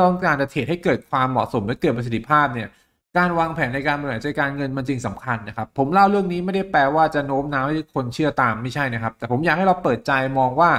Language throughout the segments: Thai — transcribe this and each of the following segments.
ต้องการจะเทรดให้เกิดความเหมาะสมและเกิดประสิทธิภาพเนี่ยการวางแผนในการบริหารจัดการเงินมันจริงสำคัญนะครับ ผมเล่าเรื่องนี้ไม่ได้แปลว่าจะโน้มน้าวให้คนเชื่อตามไม่ใช่นะครับ แต่ผมอยากให้เราเปิดใจมองว่า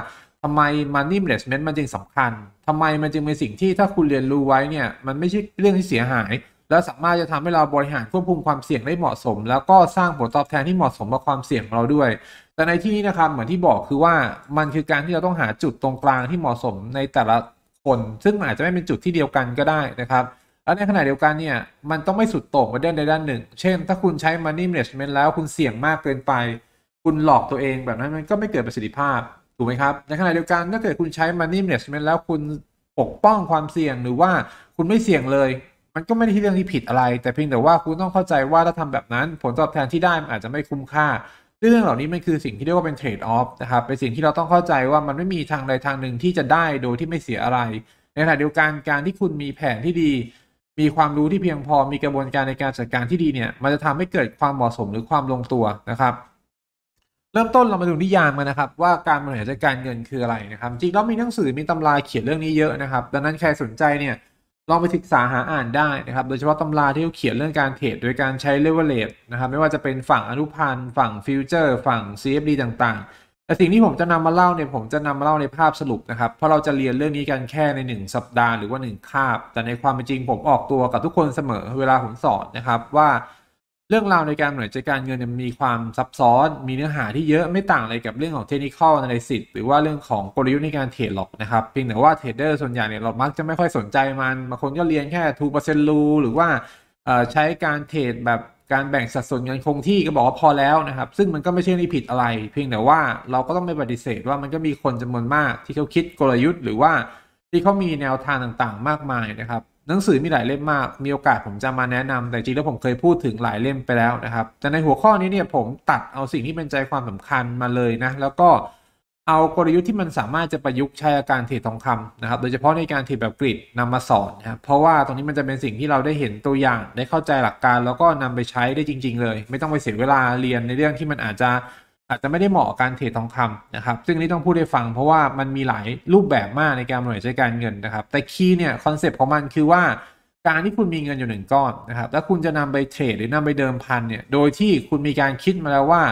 ทำไม Money Management มันจริงสำคัญ ทำไมมันจึงเป็นสิ่งที่ถ้าคุณเรียนรู้ไว้เนี่ยมันไม่ใช่เรื่องที่เสียหายและสามารถจะทำให้เราบริหารควบคุมความเสี่ยงได้เหมาะสม แล้วก็สร้างผลตอบแทนที่เหมาะสมกับความเสี่ยงเราด้วย แต่ในที่นี้นะครับเหมือนที่บอกคือว่ามันคือการที่เราต้องหาจุดตรงกลางที่เหมาะสมในแต่ละคนซึ่งอาจจะไม่เป็นจุดที่เดียวกันก็ได้นะครับ แล้วในขณะเดียวกันเนี่ยมันต้องไม่สุดโต่งไปด้านใดด้านหนึ่ง เช่น ถ้าคุณใช้ money management แล้วคุณเสี่ยงมากเกินไป คุณหลอกตัวเองแบบนั้นมันก็ไม่เกิดประสิทธิภาพถูกไหมครับ ในขณะเดียวกันถ้าเกิดคุณใช้ money management แล้วคุณปกป้องความเสี่ยงหรือว่าคุณไม่เสี่ยงเลย มันก็ไม่ได้ที่เรื่องที่ผิดอะไร แต่เพียงแต่ว่าคุณต้องเข้าใจว่าถ้าทำแบบนั้น ผลตอบแทนที่ได้มันอาจจะไม่คุ้มค่าเรื่องเหล่านี้มันคือสิ่งที่เรียกว่าเป็นเทรดออฟนะครับ เป็นสิ่งที่เราต้องเข้าใจว่ามันไม่มีทางใดทางหนึ่งที่จะได้โดยที่ไม่เสียอะไร ในขณะเดียวกันการที่คุณมีแผนที่ดี มีความรู้ที่เพียงพอ มีกระบวนการในการจัดการที่ดีเนี่ย มันจะทำให้เกิดความเหมาะสมหรือความลงตัวนะครับ เริ่มต้นเรามาดูนิยามกันนะครับ ว่าการบริหารจัดการเงินคืออะไรนะครับ จริงแล้วมีหนังสือ มีตำราเขียนเรื่องนี้เยอะนะครับ ดังนั้นใครสนใจเนี่ยลองไปศึกษาหาอ่านได้นะครับ โดยเฉพาะตำราที่เขาเขียนเรื่องการเทรดโดยการใช้เลเวลเลนะครับ ไม่ว่าจะเป็นฝั่งอนุพันธ์ ฝั่งฟิวเจอร์ ฝั่ง CFD ต่าง ๆ แต่สิ่งที่ผมจะนำมาเล่าเนี่ย ผมจะนำมาเล่าในภาพสรุปนะครับ เพราะเราจะเรียนเรื่องนี้กันแค่ใน 1 สัปดาห์หรือว่า1คาบ แต่ในความเป็นจริงผมออกตัวกับทุกคนเสมอเวลาผมสอนนะครับ ว่าเรื่องราวในการบริหารจัดการเงินมีความซับซ้อน มีเนื้อหาที่เยอะไม่ต่างอะไรกับเรื่องของเทคนิคอลในสิทธิ์หรือว่าเรื่องของกลยุทธ์ในการเทรดหรอกนะครับ เพียงแต่ว่าเทรดเดอร์ส่วนใหญ่เนี่ยเรามักจะไม่ค่อยสนใจมันบางคนก็เรียนแค่ทูเปอร์เซนต์รูหรือว่าใช้การเทรดแบบการแบ่งสัดส่วนเงินคงที่ก็บอกว่าพอแล้วนะครับ ซึ่งมันก็ไม่ใช่ที่ผิดอะไร เพียงแต่ว่าเราก็ต้องไม่ปฏิเสธว่ามันก็มีคนจำนวนมากที่เขาคิดกลยุทธ์ หรือว่าที่เขามีแนวทางต่างๆ มากมายนะครับหนังสือมีหลายเล่มมาก มีโอกาส ผม จะ มาแนะนำ แต่จริงแล้วผมเคยพูดถึงหลายเล่ม ไปแล้ว นะ ครับ แต่ในหัวข้อนี้ เนี่ย ผมตัดเอาสิ่งที่เป็นใจความสำคัญมาเลยนะ แล้วก็เอากลยุทธ์ที่มันสามารถจะประยุกต์ใช้การเทรดทองคำนะครับ โดยเฉพาะในการเทรดแบบกริดนำมาสอนนะครับเพราะว่าตรงนี้มันจะเป็นสิ่งที่เราได้เห็นตัวอย่างได้เข้าใจหลักการแล้วก็นำไปใช้ได้จริง ๆ เลย ไม่ต้องไปเสียเวลาเรียนในเรื่องที่มันอาจจะอาจจะไม่ได้เหมาะการเทรดทองคำนะครับ ซึ่งนี่ต้องพูดให้ฟังเพราะว่ามันมีหลายรูปแบบมากในการบริหารจัการเงินนะครับ แต่คีย์เนี่ยคอนเซปต์ของมันคือว่า การที่คุณมีเงินอยู่หนึ่งก้อนนะครับแล้วคุณจะนำไปเทรดหรือนำไปเดิมพันเนี่ยโดยที่คุณมีการคิดมาแล้วว่า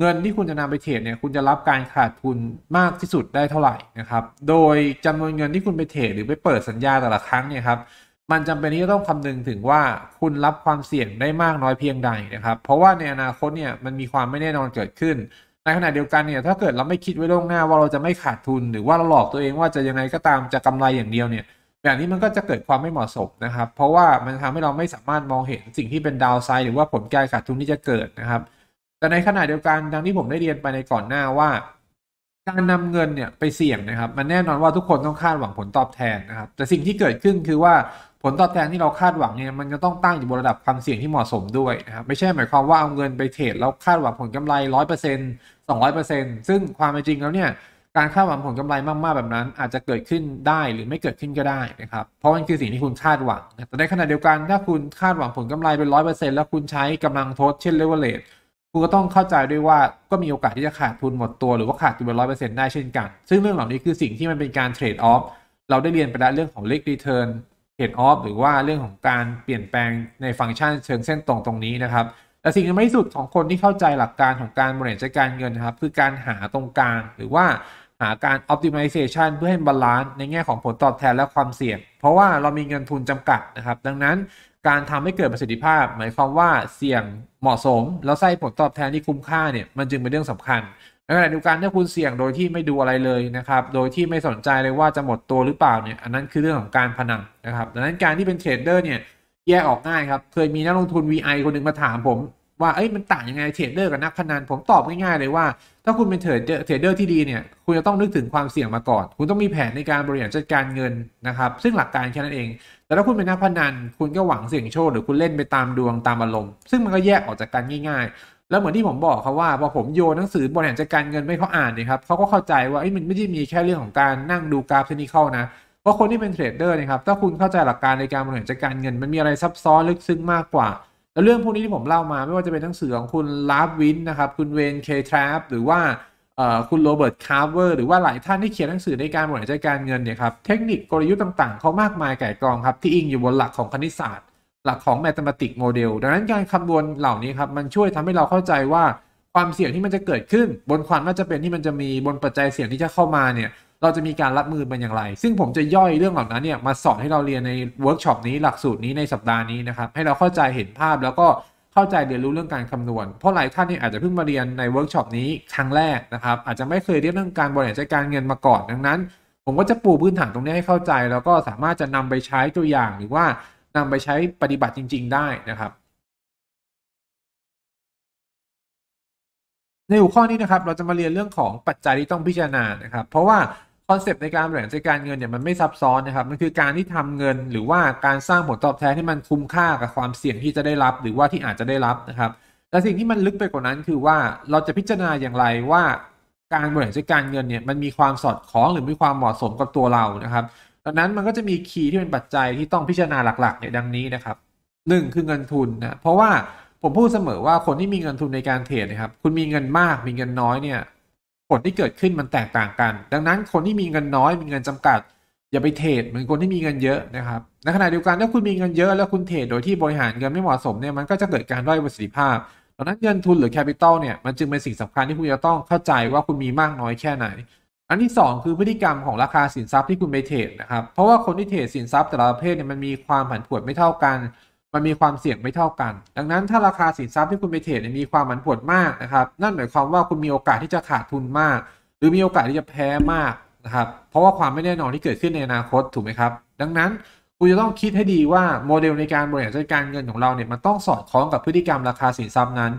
เงินที่คุณจะนำไปเทรดเนี่ยคุณจะรับการขาดทุนมากที่สุดได้เท่าไหร่นะครับโดยจำนวนเงินที่คุณไปเทรดหรือไปเปิดสัญญาแต่ละครั้งเนี่ยครับมันจำเป็นที่จะต้องคำนึงถึงว่าคุณรับความเสี่ยงได้มากน้อยเพียงใดนะครับ เพราะว่าในอนาคตเนี่ยมันมีความไม่แน่นอนเกิดขึ้น ในขณะเดียวกันเนี่ยถ้าเกิดเราไม่คิดไว้ล่วงหน้าว่าเราจะไม่ขาดทุน หรือว่าเราหลอกตัวเองว่าจะยังไงก็ตามจะกำไรอย่างเดียวเนี่ยแบบนี้มันก็จะเกิดความไม่เหมาะสมนะครับ เพราะว่ามันทำให้เราไม่สามารถมองเห็นสิ่งที่เป็นดาวไซด์หรือว่าผลการขาดทุนที่จะเกิดนะครับ แต่ในขณะเดียวกันดังที่ผมได้เรียนไปในก่อนหน้าว่า การนำเงินเนี่ยไปเสี่ยงนะครับ มันแน่นอนว่าทุกคนต้องคาดหวังผลตอบแทนนะครับ แต่สิ่งที่เกิดขึ้นคือว่าผลตอบแทนที่เราคาดหวังเนี่ยมันจะต้องตั้งอยู่บนระดับความเสี่ยงที่เหมาะสมด้วยนะครับไม่ใช่ หมายความว่าเอาเงินไปเทรดแล้วคาดหวังผลกำไรร้อยเปอร์เซ็นต์สองร้อยเปอร์เซ็นต์ซึ่งความเป็นจริงแล้วเนี่ยการคาดหวังผลกำไรมากๆแบบนั้น อาจจะเกิดขึ้นได้หรือไม่เกิดขึ้นก็ได้นะครับเพราะมันคือสิ่งที่คุณคาดหวัง แต่ในขณะเดียวกัน ถ้าคุณคาดหวังผลกำไรเป็นร้อยเปอร์เซ็นต์แล้วคุณใช้กำลังทดเช่นเลเวลเลตคุณก็ต้องเข้าใจด้วยว่าก็มีโอกาสที่จะขาดทุนหมดตัวหรือว่าขาดทุนเป็นร้อยเปอร์เซ็นต์ได้เช่นกัน ซึ่งเรื่องเหล่านี้คือสิ่งที่มันเป็นการเทรดออฟเราได้เรียนไปแล้วเรื่องของเลขรีเทิร์นเทรดออฟหรือว่าเรื่องของการเปลี่ยนแปลงในฟังก์ชันเชิงเส้นตรงตรงนี้นะครับ แต่สิ่งที่ไม่สุดของคนที่เข้าใจหลักการของการบริหารจัดการเงินนะครับคือการหาตรงกลางหรือว่าหาการ optimization เพื่อให้บาลานซ์ในแง่ของผลตอบแทนและความเสี่ยง เพราะว่าเรามีเงินทุนจำกัดนะครับ ดังนั้นการทำให้เกิดประสิทธิภาพหมายความว่าเสี่ยงเหมาะสม แล้วใส่ผลตอบแทนที่คุ้มค่าเนี่ยมันจึงเป็นเรื่องสำคัญในขณะเดียวกันถ้าคุณเสี่ยงโดยที่ไม่ดูอะไรเลยนะครับ โดยที่ไม่สนใจเลยว่าจะหมดตัวหรือเปล่าเนี่ย อันนั้นคือเรื่องของการพนันนะครับดังนั้นการที่เป็นเทรดเดอร์เนี่ยแยกออกง่ายครับ เคยมีนักลงทุน VI คนหนึ่งมาถามผม ว่า เอ้ยมันต่างยังไงเทรดเดอร์กับนักพนัน ผม ตอบง่าย ๆ เลยว่าถ้าคุณเป็นเทรดเดอร์เทรดเดอร์ที่ดีเนี่ย คุณจะต้องนึกถึงความเสี่ยงมาก่อน คุณต้องมีแผนในการบริหารจัดการเงินนะครับ ซึ่งหลักการแค่นั้นเอง แต่ถ้าคุณเป็นนักพนัน คุณก็หวังเสี่ยงโชคหรือคุณเล่นไปตามดวงตามอารมณ์ซึ่งมันก็แยกออกจากกันง่ายๆแล้วเหมือนที่ผมบอกเขาว่าพอผมโยนหนังสือบริหารจัดการเงินไม่เขาอ่านนะครับเขาก็เข้าใจว่ามันไม่ได้มีแค่เรื่องของการนั่งดูกราฟเทคนิคนะเพราะคนที่เป็นเทรดเดอร์นะครับถ้าคุณเข้าใจหลักการในการบริหารจัดการเงิน มันมีอะไรซับซ้อนลึกซึ้งมากกว่าแล้วเรื่องพวกนี้ที่ผมเล่ามาไม่ว่าจะเป็นหนังสือของคุณลาฟวินนะครับคุณเวนเคทรัฟหรือว่าคุณโรเบิร์ตคาร์เวอร์หรือว่าหลายท่านที่เขียนหนังสือในการบริหารจัดการเงินเนี่ยครับเทคนิคกลยุทธ์ต่างๆเขามากมายไก่กองครับที่อิงอยู่บนหลักของคณิตศาสตร์หลักของ mathematics model ดังนั้นการคำนวณเหล่านี้ครับมันช่วยทำให้เราเข้าใจว่าความเสี่ยงที่มันจะเกิดขึ้น บนความน่าจะเป็นที่มันจะมีบนปัจจัยเสี่ยงที่จะเข้ามาเนี่ยเราจะมีการรับมือมันอย่างไร ซึ่งผมจะย่อยเรื่องเหล่านั้นเนี่ยมาสอนให้เราเรียนในเวิร์กช็อปนี้หลักสูตรนี้ในสัปดาห์นี้นะครับให้เราเข้าใจเห็นภาพ แล้วก็เข้าใจเรียนรู้เรื่องการคำนวณเพราะหลายท่านเนี่ยอาจจะเพิ่งมาเรียนในเวิร์กช็อปนี้ครั้งแรกนะครับอาจจะไม่เคยเรียนเรื่องการบริหารจัดการเงินมาก่อนดังนั้น ผมก็จะปูพื้นฐานตรงนี้ให้เข้าใจ แล้วก็สามารถจะนำไปใช้ตัวอย่างหรือว่านำไปใช้ปฏิบัติจริง ๆได้นะครับ ในหัวข้อนี้นะครับเราจะมาเรียนเรื่องของปัจจัยที่ต้องพิจารณานะครับ เพราะว่าคอนเซปต์ในการบริหารจัดการเงินเนี่ยมันไม่ซับซ้อนนะครับมันคือการที่ทำเงิน หรือว่าการสร้างผลตอบแทนที่มันคุ้มค่ากับความเสี่ยงที่จะได้รับหรือว่าที่อาจจะได้รับนะครับ แต่สิ่งที่มันลึกไปกว่านั้นคือว่าเราจะพิจารณาอย่างไรว่าการบริหารจัดการเงินเนี่ยมันมีความสอดคล้องหรือมีความเหมาะสมกับตัวเรานะครับดังนั้นมันก็จะมีคีย์ที่เป็นปัจจัยที่ต้องพิจารณาหลักๆเนี่ยดังนี้นะครับหนึ่งคือเงินทุนนะเพราะว่าผมพูดเสมอว่าคนที่มีเงินทุนในการเทรดนะครับคุณมีเงินมากมีเงินน้อยเนี่ยผลที่เกิดขึ้นมันแตกต่างกัน ดังนั้นคนที่มีเงินน้อยมีเงินจำกัด อย่าไปเทรดเหมือนคนที่มีเงินเยอะนะครับในขณะเดียวกันถ้าคุณมีเงินเยอะ แล้วคุณเทรดโดยที่บริหารเงินไม่เหมาะสมเนี่ยมันก็จะเกิดการด้อยประสิทธิภาพดังนั้นเงินทุนหรือแคปิตอลเนี่ยมันจึงเป็นสิ่งสำคัญที่คุณจะต้องเข้าใจว่าคุณมีมากน้อยแค่ไหนอันที่ 2 คือพฤติกรรมของราคาสินทรัพย์ที่คุณไปเทรดนะครับ เพราะว่าคนที่เทรดสินทรัพย์แต่ละประเภทเนี่ยมันมีความผันผวนไม่เท่ากัน มันมีความเสี่ยงไม่เท่ากัน ดังนั้น ถ้าราคาสินทรัพย์ที่คุณไปเทรดมีความผันผวนมากนะครับ นั่นหมายความว่าคุณมีโอกาสที่จะขาดทุนมาก หรือมีโอกาสที่จะแพ้มากนะครับ เพราะว่าความไม่แน่นอนที่เกิดขึ้นในอนาคตถูกไหมครับ ดังนั้นคุณจะต้องคิดให้ดีว่าโมเดลในการบริหารจัดการเงินของเราเนี่ยมันต้องสอดคล้องกับพฤติกรรมราคาสินทรัพย์นั้น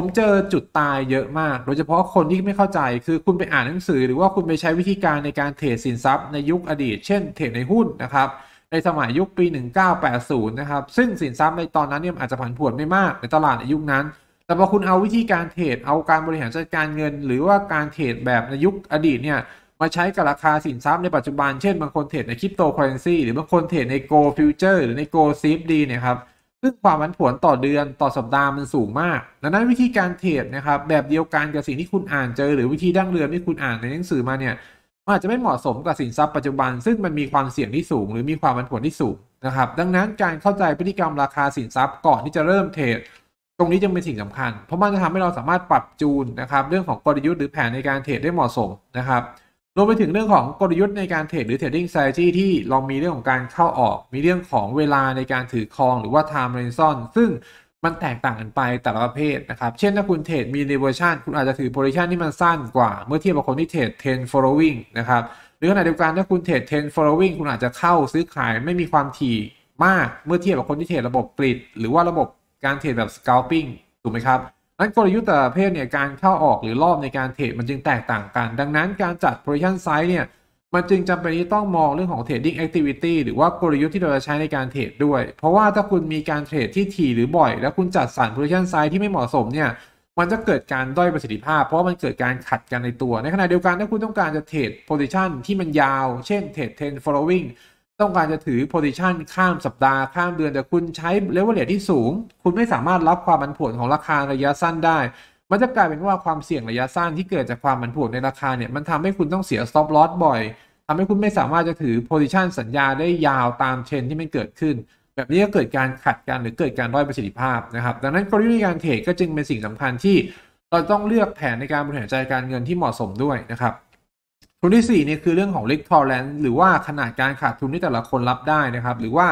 ผมเจอจุดตายเยอะมาก โดยเฉพาะคนที่ไม่เข้าใจคือคุณไปอ่านหนังสือหรือว่าคุณไปใช้วิธีการในการเทรดสินทรัพย์ในยุคอดีต เช่น เทรดในหุ้นนะครับ ในสมัยยุคปี 1980 นะครับ ซึ่งสินทรัพย์ในตอนนั้นเนี่ยอาจจะผันผวนไม่มากในตลาดในยุคนั้น แต่พอคุณเอาวิธีการเทรด เอาการบริหารจัดการเงิน หรือว่าการเทรดแบบในยุคอดีตเนี่ย มาใช้กับราคาสินทรัพย์ในปัจจุบัน เช่น บางคนเทรดในคริปโตเคอเรนซี หรือบางคนเทรดในโกลฟิวเจอร์ หรือในโกลซีฟดีเนี่ยครับซึ่ง ความผันผวนต่อเดือนต่อสัปดาห์มันสูงมาก ดังนั้นวิธีการเทรดนะครับแบบเดียวกันกับสิ่งที่คุณอ่านเจอหรือ วิธีดั้งเรือที่คุณอ่านในหนังสือมาเนี่ยมันอาจจะไม่เหมาะสมกับสินทรัพย์ปัจจุบัน ซึ่ง มันมีความเสี่ยงที่สูง หรือมีความผันผวนที่สูงนะครับ ดังนั้นการเข้าใจพฤติกรรมราคาสินทรัพย์ก่อนที่จะเริ่มเทรดตรงนี้จึงเป็นสิ่งสำคัญ เพราะมันจะทำให้เราสามารถปรับจูนนะครับ เรื่องของกลยุทธ์หรือแผนในการเทรดได้เหมาะสมนะครับรวมไปถึงเรื่องของกลยุทธ์ในการเทรดหรือ trading strategy ที่เรามีเรื่องของการเข้าออก มีเรื่องของเวลาในการถือครองหรือว่า time horizon ซึ่งมันแตกต่างกันไปแต่ละประเภทนะครับ เช่นถ้าคุณเทรดมีเ e วอร์ชันคุณอาจจะถือ position ที่มันสั้นกว่าเมื่อเทียบกับคนที่เทรด t e น following นะครับหรือขณะเดียวกันถ้าคุณเทรด t e น following คุณอาจจะเข้าซื้อขายไม่มีความถี่มากเมื่อเทียบกับคนที่เทรดระบบกริดหรือว่าระบบการเทรดแบบ scalping ถูกไหมครับนักกลยุทธ์แต่ละเภทเนี่ย การเข้าออกหรือรอบในการเทรดมันจึงแตกต่างกัน ดังนั้นการจัด position size เนี่ยมันจึงจำเป็นที่ต้องมองเรื่องของ trading activity หรือว่ากลยุทธ์ที่เราจะใช้ในการเทรดด้วย เพราะว่าถ้าคุณมีการเทรดที่ถี่หรือบ่อย แล้วคุณจัดสรร position size ที่ไม่เหมาะสมเนี่ย มันจะเกิดการด้อยประสิทธิภาพ เพราะมันเกิดการขัดกันในตัวในขณะเดียวกันถ้าคุณต้องการจะเทรด position ที่มันยาวเช่นเทรด10 following ต้องการจะถือโพซิชันข้ามสัปดาห์ ข้ามเดือน แต่คุณใช้เลเวลเลทที่สูง คุณไม่สามารถรับความมันผวนของราคาระยะสั้นได้ มันจะกลายเป็นว่าความเสี่ยงระยะสั้นที่เกิดจากความมันผวนในราคาเนี่ย มันทำให้คุณต้องเสียสต็อปลอสบ่อย ทำให้คุณไม่สามารถจะถือโพซิชันสัญญาได้ยาวตามเทรนที่มันเกิดขึ้น แบบนี้ก็เกิดการขัดกันหรือเกิดการร้อยประสิทธิภาพนะครับดังนั้นกลยุทธ์การเทรดก็จึงเป็นสิ่งสำคัญที่เราต้องเลือกแผนในการบริหารจัดการเงินที่เหมาะสมด้วยนะครับทุนที่4เนี่ยคือเรื่องของ risk tolerance หรือว่าขนาดการขาดทุนที่แต่ละคนรับได้นะครับหรือว่า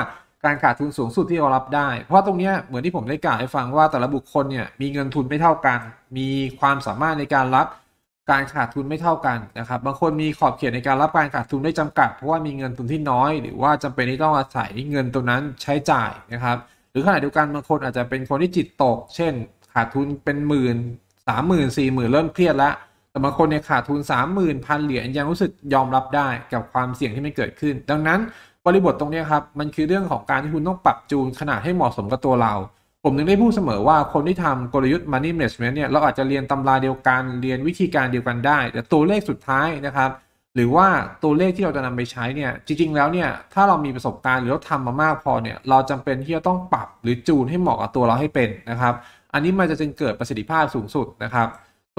การขาดทุนสูงสุดที่เรารับได้เพราะตรงนี้เหมือนที่ผมได้กล่าวให้ฟังว่าแต่ละบุคคลเนี่ยมีเงินทุนไม่เท่ากัน มีความสามารถในการรับการขาดทุนไม่เท่ากันนะครับบางคนมีขอบเขตในการรับการขาดทุนได้จำกัดเพราะว่ามีเงินทุนที่น้อย หรือว่าจำเป็นที่ต้องอาศัยเงินตัวนั้นใช้จ่ายนะครับหรือขณะเดียวกันบางคนอาจจะเป็นคนที่จิตตก เช่น ขาดทุนเป็นหมื่นสามหมื่นสี่หมื่นเริ่มเครียดแล้วแต่บางคนเนี่ยขาดทุน 30,000 พันเหรียญยังรู้สึกยอมรับได้กับความเสี่ยงที่มันเกิดขึ้น ดังนั้นบริบทตรงนี้ครับมันคือเรื่องของการที่คุณต้องปรับจูนขนาดให้เหมาะสมกับตัวเรา ผมนึงได้พูดเสมอว่าคนที่ทำกลยุทธ์ Money Management เนี่ยเราอาจจะเรียนตำราเดียวกันเรียนวิธีการเดียวกันได้แต่ตัวเลขสุดท้ายนะครับ หรือว่าตัวเลขที่เราจะนำไปใช้เนี่ยจริงๆแล้วเนี่ยถ้าเรามีประสบการณ์หรือเราทำมามากพอเนี่ยเราจำเป็นที่จะต้องปรับหรือจูนให้เหมาะกับตัวเราให้เป็นนะครับ อันนี้มันจะจึงเกิดประสิทธิภาพสูงสุดนะครับ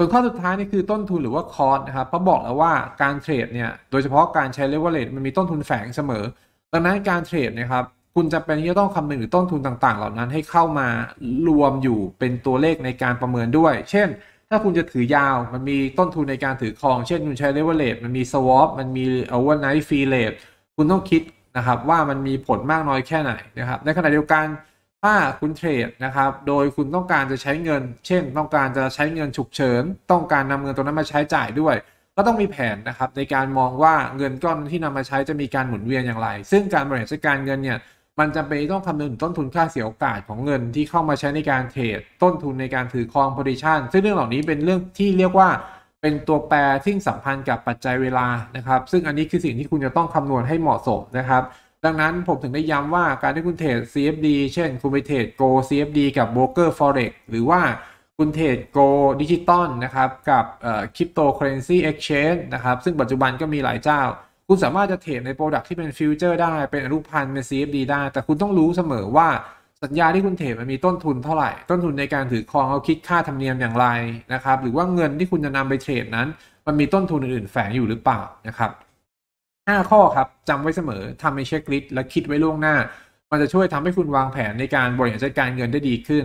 ส่วนข้อสุดท้ายนี่คือต้นทุนหรือว่าคอสนะครับเพราะบอกแล้วว่าการเทรดเนี่ย โดยเฉพาะการใช้เลเวลเลจมันมีต้นทุนแฝงเสมอดังนั้นการเทรดนะครับ คุณจะเป็นที่ต้องคำนึงหรือต้นทุนต่างๆ เหล่านั้นให้เข้ามารวมอยู่เป็นตัวเลขในการประเมินด้วย เช่น ถ้าคุณจะถือยาวมันมีต้นทุนในการถือครองเช่น คุณใช้เลเวลเลจมันมีสวอปมันมีเอาวันไนท์ฟรีเลทคุณต้องคิดนะครับว่ามันมีผลมากน้อยแค่ไหนนะครับในขณะเดียวกันถ้าคุณเทรดนะครับ โดยคุณต้องการจะใช้เงิน เช่น ต้องการจะใช้เงินฉุกเฉิน ต้องการนำเงินตรงนั้นมาใช้จ่ายด้วย ก็ต้องมีแผนนะครับในการมองว่าเงินก้อนที่นำมาใช้จะมีการหมุนเวียนอย่างไร ซึ่งการบริหารจัดการเงินเนี่ย มันจะาเป็นต้องคำนึงถึงต้นทุนค่าเสียโอกาส ของเงินที่เข้ามาใช้ในการเทรด ต้นทุนในการถือครองโพซิชันซึ่งเรื่องเหล่านี้เป็นเรื่องที่เรียกว่าเป็นตัวแปรที่สัมพันธ์กับปัจจัยเวลานะครับ ซึ่งอันนี้คือสิ่งที่คุณจะต้องคำนวณให้เหมาะสมนะครับดังนั้นผมถึงได้ย้ำว่าการที่คุณเทรด CFD เช่น คุณไปเทรดโก CFD กับ Broker Forex หรือว่าคุณเทรดโกดิจิตอลนะครับกับ Cryptocurrency Exchange นะครับซึ่งปัจจุบันก็มีหลายเจ้า คุณสามารถจะเทรดในโปรดักที่เป็นฟิวเจอร์ได้เป็นอนุพันธ์เป็น CFD ได้ แต่คุณต้องรู้เสมอว่าสัญญาที่คุณเทรดมันมีต้นทุนเท่าไหร่ต้นทุนในการถือครองเอาคิดค่าธรรมเนียมอย่างไรนะครับหรือว่าเงินที่คุณจะนำไปเทรดนั้นมันมีต้นทุนอื่นๆแฝงอยู่หรือเปล่านะครับ5ข้อครับ จำไว้เสมอทำในเช็คลิสต์และคิดไว้ล่วงหน้า มันจะช่วยทำให้คุณวางแผนในการบริหารจัดการเงินได้ดีขึ้น